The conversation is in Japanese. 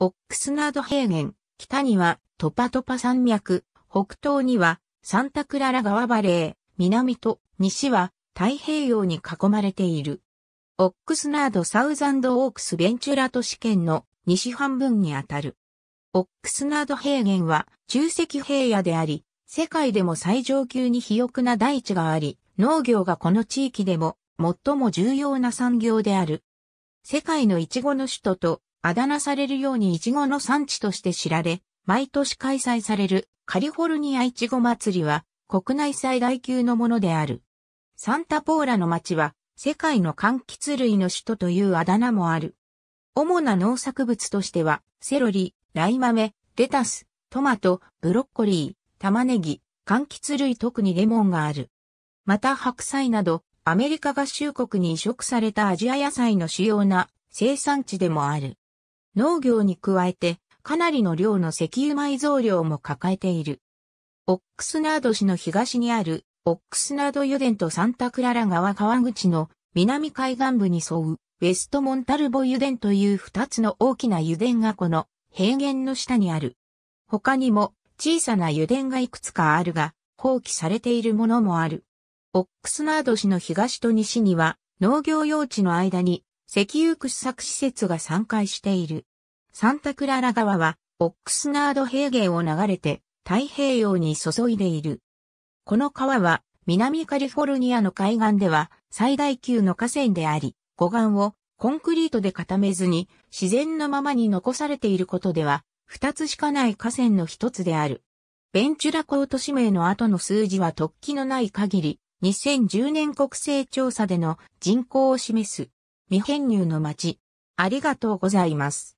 オックスナード平原、北にはトパトパ山脈、北東にはサンタクララ川バレー、南と西は太平洋に囲まれている。オックスナードサウザンドオークスベンチュラ都市圏の西半分にあたる。オックスナード平原は中石平野であり、世界でも最上級に肥沃な大地があり、農業がこの地域でも最も重要な産業である。世界のイチゴの首都とあだ名されるようにイチゴの産地として知られ、毎年開催されるカリフォルニアイチゴ祭りは国内最大級のものである。サンタポーラの町は世界の柑橘類の首都というあだ名もある。主な農作物としては、セロリ、ライマメ、レタス、トマト、ブロッコリー、玉ねぎ、柑橘類特にレモンがある。また白菜など、アメリカ合衆国に移植されたアジア野菜の主要な生産地でもある。農業に加えて、かなりの量の石油埋蔵量も抱えている。オックスナード市の東にある、オックスナード油田とサンタクララ川川口の南海岸部に沿う、ウェストモンタルボ油田という二つの大きな油田がこの平原の下にある。他にも小さな油田がいくつかあるが、放棄されているものもある。オックスナード市の東と西には農業用地の間に石油掘削施設が散開している。サンタクララ川は、オックスナード平原を流れて、太平洋に注いでいる。この川は、南カリフォルニアの海岸では、最大級の河川であり、護岸をコンクリートで固めずに、自然のままに残されていることでは、二つしかない河川の一つである。ベンチュラ港都市名の後の数字は突起のない限り、2010年国勢調査での人口を示す。未編入の街。ありがとうございます。